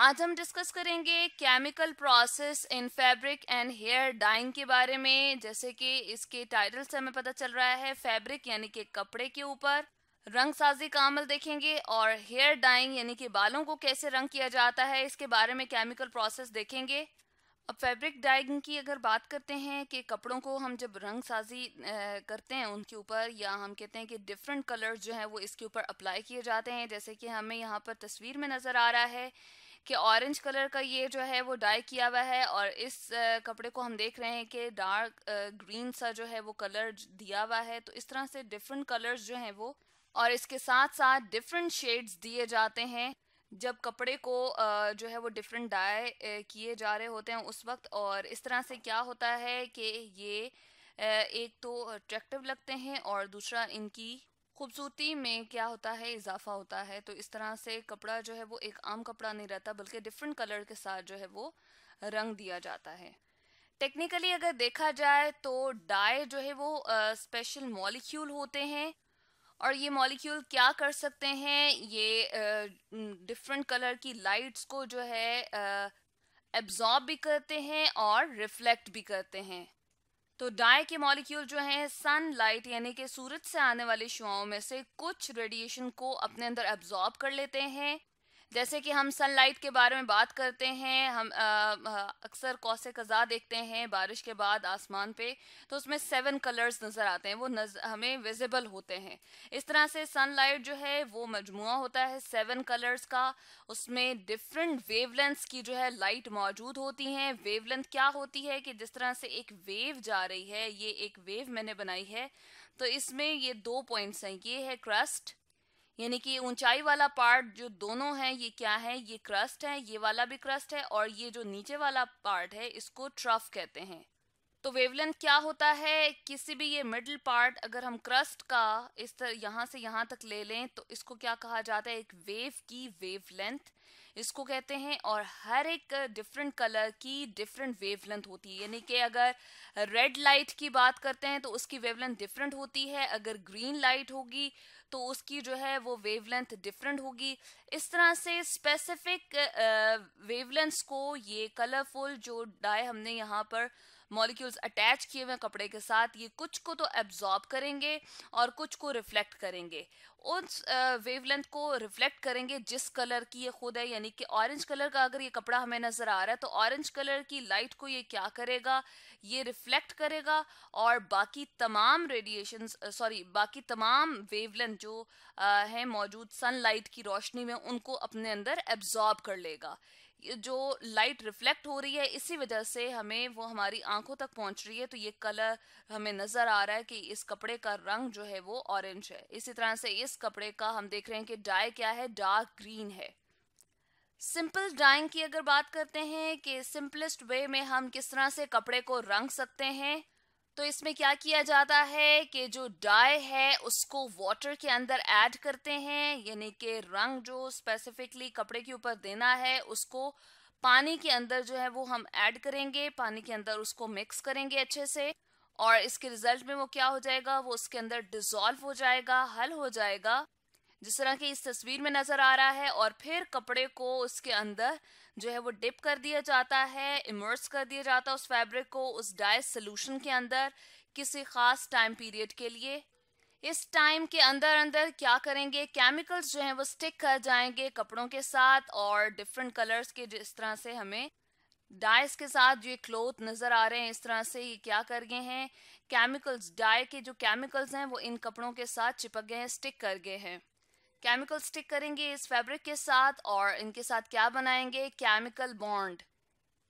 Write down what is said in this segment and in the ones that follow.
आज हम डिस्कस करेंगे chemical process in fabric and hair dyeing के बारे में जैसे कि इसके टाइटल से हमें पता चल रहा है फैब्रिक यानी कि कपड़े के ऊपर रंग साजी का अमल देखेंगे और हेयर डाइंग यानी कि बालों को कैसे रंग किया जाता है इसके बारे में केमिकल प्रोसेस देखेंगे अब फैब्रिक डाइंग की अगर बात करते हैं कि कपड़ों को हम जब रंग साजी करते हैं उनके ऊपर या हम कहते हैं कि डिफरेंट कलर्स जो हैं वो इसके ऊपर अप्लाई किए जाते हैं जैसे कि हमें यहाँ पर तस्वीर में नज़र आ रहा है कि ऑरेंज कलर का ये जो है वो डाई किया हुआ है और इस कपड़े को हम देख रहे हैं कि डार्क ग्रीन सा जो है वो कलर दिया हुआ है तो इस तरह से डिफरेंट कलर्स जो हैं वो और इसके साथ साथ डिफरेंट शेड्स दिए जाते हैं जब कपड़े को जो है वो डिफरेंट डाई किए जा रहे होते हैं उस वक्त और इस तरह से क्या होता है कि ये एक तो अट्रैक्टिव लगते हैं और दूसरा इनकी खूबसूरती में क्या होता है इजाफा होता है तो इस तरह से कपड़ा जो है वो एक आम कपड़ा नहीं रहता बल्कि डिफरेंट कलर के साथ जो है वो रंग दिया जाता है टेक्निकली अगर देखा जाए तो डाई जो है वो स्पेशल uh, मॉलिक्यूल होते हैं और ये मॉलिक्यूल क्या कर सकते हैं ये डिफरेंट uh, कलर की लाइट्स को जो है एब्जॉर्ब uh, भी करते हैं और रिफ्लेक्ट भी करते हैं तो डाई के मॉलिक्यूल जो हैं सनलाइट यानी कि सूरज से आने वाली शुआओं में से कुछ रेडिएशन को अपने अंदर एब्जॉर्ब कर लेते हैं जैसे कि हम सनलाइट के बारे में बात करते हैं हम अक्सर कौसे कज़ा देखते हैं बारिश के बाद आसमान पे तो उसमें सेवन कलर्स नज़र आते हैं वो नज, हमें विजिबल होते हैं इस तरह से सनलाइट जो है वो मजमू होता है सेवन कलर्स का उसमें डिफरेंट वेवलेंथ्स की जो है लाइट मौजूद होती हैं वेवलेंथ क्या होती है कि जिस तरह से एक वेव जा रही है ये एक वेव मैंने बनाई है तो इसमें ये दो पॉइंट्स हैं ये है क्रस्ट यानी कि ऊंचाई वाला पार्ट जो दोनों है ये क्या है ये क्रस्ट है ये वाला भी क्रस्ट है और ये जो नीचे वाला पार्ट है इसको ट्रफ कहते हैं तो वेवलेंथ क्या होता है किसी भी ये मिडिल पार्ट अगर हम क्रस्ट का इस तरह यहाँ से यहाँ तक ले लें तो इसको क्या कहा जाता है एक वेव की वेवलेंथ इसको कहते हैं और हर एक डिफरेंट कलर की डिफरेंट वेवलेंथ होती है यानी कि अगर रेड लाइट की बात करते हैं तो उसकी वेवलेंथ डिफरेंट होती है अगर ग्रीन लाइट होगी तो उसकी जो है वो वेवलेंथ डिफरेंट होगी इस तरह से स्पेसिफिक वेवलेंथ्स को ये कलरफुल जो डाई हमने यहाँ पर मॉलिक्यूल्स अटैच किए हुए कपड़े के साथ ये कुछ को तो एब्जॉर्ब करेंगे और कुछ को रिफ्लेक्ट करेंगे उस वेवलेंथ को रिफ्लेक्ट करेंगे जिस कलर की ये खुद है यानी कि ऑरेंज कलर का अगर ये कपड़ा हमें नज़र आ रहा है तो ऑरेंज कलर की लाइट को ये क्या करेगा ये रिफ्लेक्ट करेगा और बाकी तमाम रेडिएशन सॉरी बाकी तमाम वेवलेंथ जो हैं मौजूद सनलाइट की रोशनी में उनको अपने अंदर एब्जॉर्ब कर लेगा जो लाइट रिफ्लेक्ट हो रही है इसी वजह से हमें वो हमारी आंखों तक पहुंच रही है तो ये कलर हमें नज़र आ रहा है कि इस कपड़े का रंग जो है वो ऑरेंज है इसी तरह से इस कपड़े का हम देख रहे हैं कि डाई क्या है डार्क ग्रीन है सिंपल डाइंग की अगर बात करते हैं कि सिंपलेस्ट वे में हम किस तरह से कपड़े को रंग सकते हैं तो इसमें क्या किया जाता है कि जो डाई है उसको वाटर के अंदर ऐड करते हैं यानी कि रंग जो स्पेसिफिकली कपड़े के ऊपर देना है उसको पानी के अंदर जो है वो हम ऐड करेंगे पानी के अंदर उसको मिक्स करेंगे अच्छे से और इसके रिजल्ट में वो क्या हो जाएगा वो उसके अंदर डिजोल्व हो जाएगा हल हो जाएगा जिस तरह की इस तस्वीर में नज़र आ रहा है और फिर कपड़े को उसके अंदर जो है वो डिप कर दिया जाता है इमर्स कर दिया जाता है उस फैब्रिक को उस डाय सोल्यूशन के अंदर किसी ख़ास टाइम पीरियड के लिए इस टाइम के अंदर अंदर क्या करेंगे केमिकल्स जो हैं वो स्टिक कर जाएंगे कपड़ों के साथ और डिफरेंट कलर्स के जिस तरह से हमें डाइस के साथ ये क्लोथ नज़र आ रहे हैं इस तरह से ये क्या कर गए हैं केमिकल्स डाई के जो केमिकल्स हैं वो इन कपड़ों के साथ चिपक गए हैं स्टिक कर गए हैं केमिकल स्टिक करेंगे इस फैब्रिक के साथ और इनके साथ क्या बनाएंगे केमिकल बॉन्ड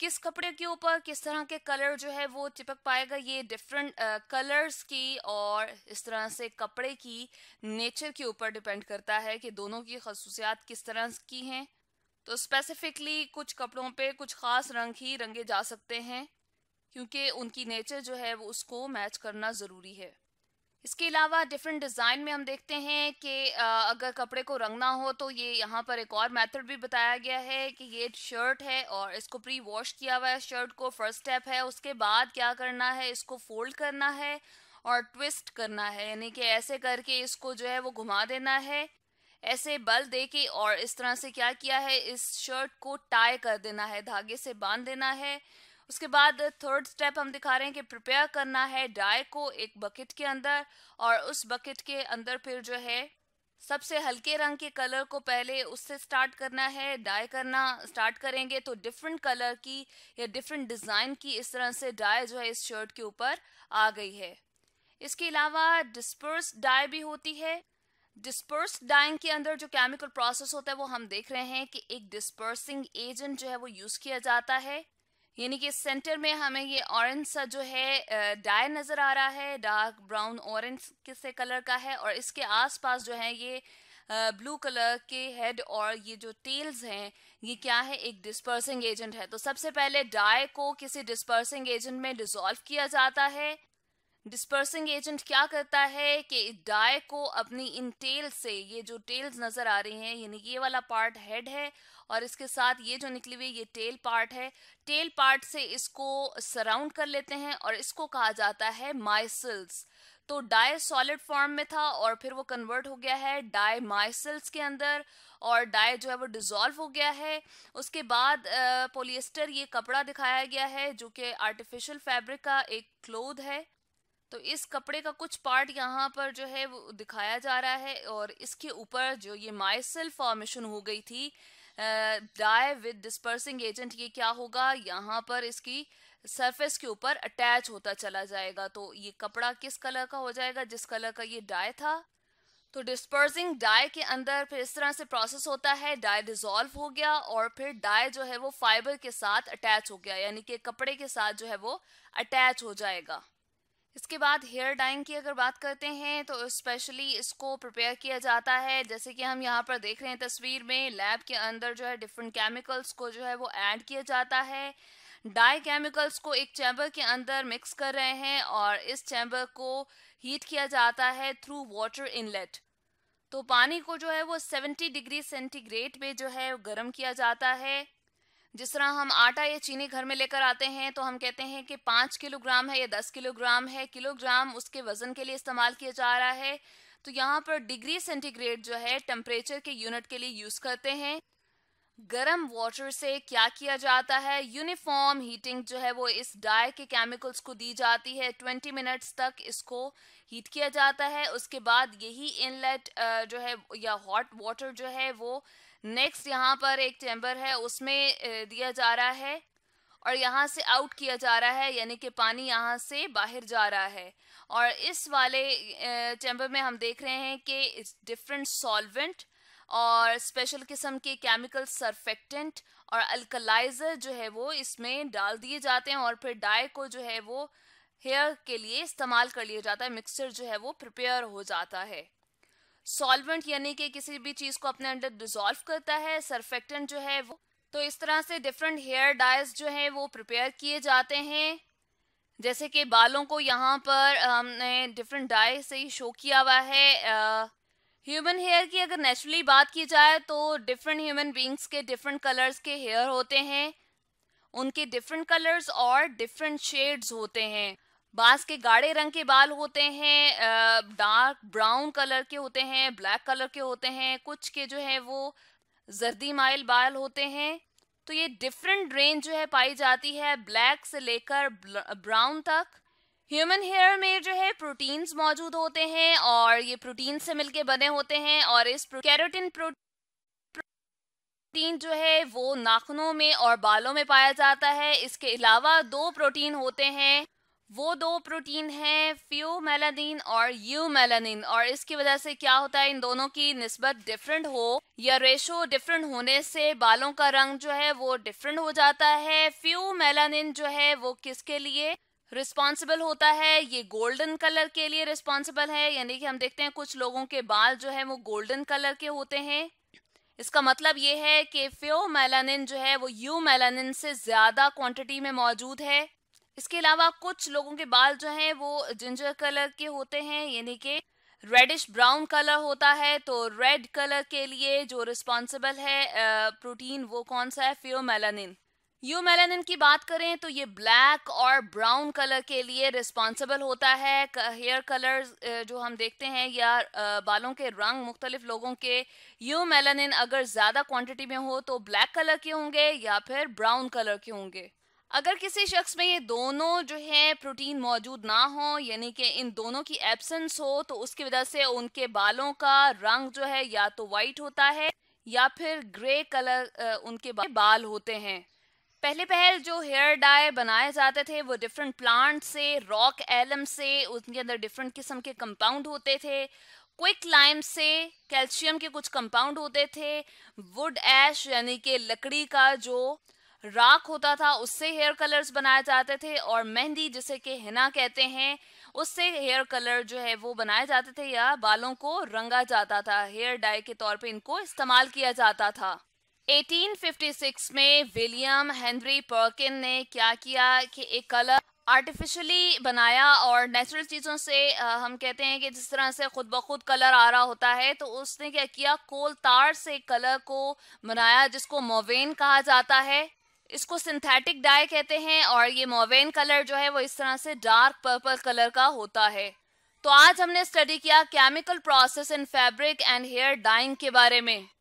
किस कपड़े के ऊपर किस तरह के कलर जो है वो चिपक पाएगा ये डिफरेंट कलर्स uh, की और इस तरह से कपड़े की नेचर के ऊपर डिपेंड करता है कि दोनों की खसूसियात किस तरह की हैं तो स्पेसिफिकली कुछ कपड़ों पे कुछ ख़ास रंग ही रंगे जा सकते हैं क्योंकि उनकी नेचर जो है वो उसको मैच करना ज़रूरी है इसके अलावा डिफरेंट डिज़ाइन में हम देखते हैं कि अगर कपड़े को रंगना हो तो ये यहाँ पर एक और मेथड भी बताया गया है कि ये शर्ट है और इसको प्री वॉश किया हुआ है शर्ट को फर्स्ट स्टेप है उसके बाद क्या करना है इसको फोल्ड करना है और ट्विस्ट करना है यानी कि ऐसे करके इसको जो है वो घुमा देना है ऐसे बल दे के और इस तरह से क्या किया है इस शर्ट को टाई कर देना है धागे से बांध देना है उसके बाद थर्ड स्टेप हम दिखा रहे हैं कि प्रिपेयर करना है डाई को एक बकेट के अंदर और उस बकेट के अंदर फिर जो है सबसे हल्के रंग के कलर को पहले उससे स्टार्ट करना है डाई करना स्टार्ट करेंगे तो डिफरेंट कलर की या डिफरेंट डिज़ाइन की इस तरह से डाई जो है इस शर्ट के ऊपर आ गई है इसके अलावा डिस्पर्स डाई भी होती है डिस्पर्स डाइंग के अंदर जो केमिकल प्रोसेस होता है वो हम देख रहे हैं कि एक डिस्पर्सिंग एजेंट जो है वो यूज़ किया जाता है यानी कि सेंटर में हमें ये ऑरेंज सा जो है डाय नज़र आ रहा है डार्क ब्राउन ऑरेंज से कलर का है और इसके आसपास जो है ये ब्लू कलर के हेड और ये जो टेल्स हैं ये क्या है एक डिस्पर्सिंग एजेंट है तो सबसे पहले डाय को किसी डिस्पर्सिंग एजेंट में डिसॉल्व किया जाता है डिस्पर्सिंग एजेंट क्या करता है कि डाय को अपनी इन टेल से ये जो टेल्स नज़र आ रही हैं यानी ये वाला पार्ट हेड है और इसके साथ ये जो निकली हुई ये टेल पार्ट है टेल पार्ट से इसको सराउंड कर लेते हैं और इसको कहा जाता है माइसल्स तो डाई सॉलिड फॉर्म में था और फिर वो कन्वर्ट हो गया है डाई माइसल्स के अंदर और डाई जो है वो डिजॉल्व हो गया है उसके बाद पोलिएस्टर ये कपड़ा दिखाया गया है जो कि आर्टिफिशियल फैब्रिक का एक क्लोथ है तो इस कपड़े का कुछ पार्ट यहाँ पर जो है वो दिखाया जा रहा है और इसके ऊपर जो ये माइसल फॉर्मेशन हो गई थी डाई विद डिस्पर्सिंग एजेंट ये क्या होगा यहाँ पर इसकी सरफेस के ऊपर अटैच होता चला जाएगा तो ये कपड़ा किस कलर का हो जाएगा जिस कलर का ये डाई था तो डिस्पर्सिंग डाई के अंदर फिर इस तरह से प्रोसेस होता है डाई डिजोल्व हो गया और फिर डाई जो है वो फाइबर के साथ अटैच हो गया यानी कि कपड़े के साथ जो है वो अटैच हो जाएगा इसके बाद हेयर डाइंग की अगर बात करते हैं तो स्पेशली इसको प्रिपेयर किया जाता है जैसे कि हम यहाँ पर देख रहे हैं तस्वीर में लैब के अंदर जो है डिफरेंट केमिकल्स को जो है वो ऐड किया जाता है डाई केमिकल्स को एक चैम्बर के अंदर मिक्स कर रहे हैं और इस चैम्बर को हीट किया जाता है थ्रू वाटर इनलेट तो पानी को जो है वो 70 डिग्री सेंटीग्रेड पे जो है गर्म किया जाता है जिस तरह हम आटा या चीनी घर में लेकर आते हैं तो हम कहते हैं कि पाँच किलोग्राम है या दस किलोग्राम है किलोग्राम उसके वजन के लिए इस्तेमाल किया जा रहा है तो यहाँ पर डिग्री सेंटीग्रेड जो है टेम्परेचर के यूनिट के लिए यूज़ करते हैं गर्म वाटर से क्या किया जाता है यूनिफॉर्म हीटिंग जो है वो इस डाई के केमिकल्स को दी जाती है ट्वेंटी मिनट्स तक इसको हीट किया जाता है उसके बाद यही इनलेट जो है या हॉट वाटर जो है वो नेक्स्ट यहाँ पर एक चैम्बर है उसमें दिया जा रहा है और यहाँ से आउट किया जा रहा है यानी कि पानी यहाँ से बाहर जा रहा है और इस वाले चैम्बर में हम देख रहे हैं कि डिफरेंट सॉल्वेंट और स्पेशल किस्म के केमिकल सरफेक्टेंट और अल्कलाइजर जो है वो इसमें डाल दिए जाते हैं और फिर डाई को जो है वो हेयर के लिए इस्तेमाल कर लिया जाता है मिक्सचर जो है वो प्रिपेयर हो जाता है सॉल्वेंट यानी कि किसी भी चीज़ को अपने अंदर डिजोल्व करता है सरफेक्टेंट जो है वो तो इस तरह से डिफरेंट हेयर डाइज जो है वो प्रिपेयर किए जाते हैं जैसे कि बालों को यहाँ पर हमने डिफरेंट डाई से ही शो किया हुआ है ह्यूमन हेयर की अगर नेचुरली बात की जाए तो डिफरेंट ह्यूमन बींग्स के डिफरेंट कलर्स के हेयर होते हैं उनके डिफरेंट कलर्स और डिफरेंट शेड्स होते हैं बांस के गाढ़े रंग के बाल होते हैं डार्क ब्राउन कलर के होते हैं ब्लैक कलर के होते हैं कुछ के जो है वो जर्दी माइल बाल होते हैं तो ये डिफरेंट रेंज जो है पाई जाती है ब्लैक से लेकर ब्राउन तक ह्यूमन हेयर में जो है प्रोटीन्स मौजूद होते हैं और ये प्रोटीन से मिलके बने होते हैं और इस कैरोटिन प्रोटीन जो है वो नाखनों में और बालों में पाया जाता है इसके अलावा दो प्रोटीन होते हैं वो दो प्रोटीन हैं फ्यू मेलानिन और यू मेलानिन और इसकी वजह से क्या होता है इन दोनों की नस्बत डिफरेंट हो या रेशो डिफरेंट होने से बालों का रंग जो है वो डिफरेंट हो जाता है फ्यू मेलानिन जो है वो किसके लिए रिस्पॉन्सिबल होता है ये गोल्डन कलर के लिए रिस्पॉन्सिबल है यानी कि हम देखते हैं कुछ लोगों के बाल जो है वो गोल्डन कलर के होते हैं इसका मतलब ये है कि फ्यो मेलानिन जो है वो यू मेलानिन से ज़्यादा क्वांटिटी में मौजूद है इसके अलावा कुछ लोगों के बाल जो हैं वो जिंजर कलर के होते हैं यानी कि रेडिश ब्राउन कलर होता है तो रेड कलर के लिए जो रिस्पॉन्सिबल है प्रोटीन वो कौन सा है फ्योमेलानिन यूमेलानिन की बात करें तो ये ब्लैक और ब्राउन कलर के लिए रिस्पॉन्सिबल होता है हेयर कलर जो हम देखते हैं या बालों के रंग मुख्तलिफ लोगों के यूमेलानिन अगर ज़्यादा क्वांटिटी में हो तो ब्लैक कलर के होंगे या फिर ब्राउन कलर के होंगे अगर किसी शख्स में ये दोनों जो है प्रोटीन मौजूद ना हो यानी कि इन दोनों की एब्सेंस हो तो उसकी वजह से उनके बालों का रंग जो है या तो वाइट होता है या फिर ग्रे कलर उनके बाल होते हैं पहले पहल जो हेयर डाई बनाए जाते थे वो डिफरेंट प्लांट से रॉक एलम से उनके अंदर डिफरेंट किस्म के कंपाउंड होते थे क्विक लाइम से कैल्शियम के कुछ कंपाउंड होते थे वुड ऐश यानी कि लकड़ी का जो राख होता था उससे हेयर कलर्स बनाए जाते थे और मेहंदी जिसे के हिना कहते हैं उससे हेयर कलर जो है वो बनाए जाते थे या बालों को रंगा जाता था हेयर डाई के तौर पे इनको इस्तेमाल किया जाता था 1856 में विलियम हेनरी पर्किन ने क्या किया कि एक कलर आर्टिफिशली बनाया और नेचुरल चीज़ों से हम कहते हैं कि जिस तरह से खुद ब खुद कलर आ रहा होता है तो उसने क्या किया कोल तार से कलर को बनाया जिसको मोवेन कहा जाता है इसको सिंथेटिक डाई कहते हैं और ये मोवेन कलर जो है वो इस तरह से डार्क पर्पल कलर का होता है तो आज हमने स्टडी किया chemical process in fabric and hair dyeing के बारे में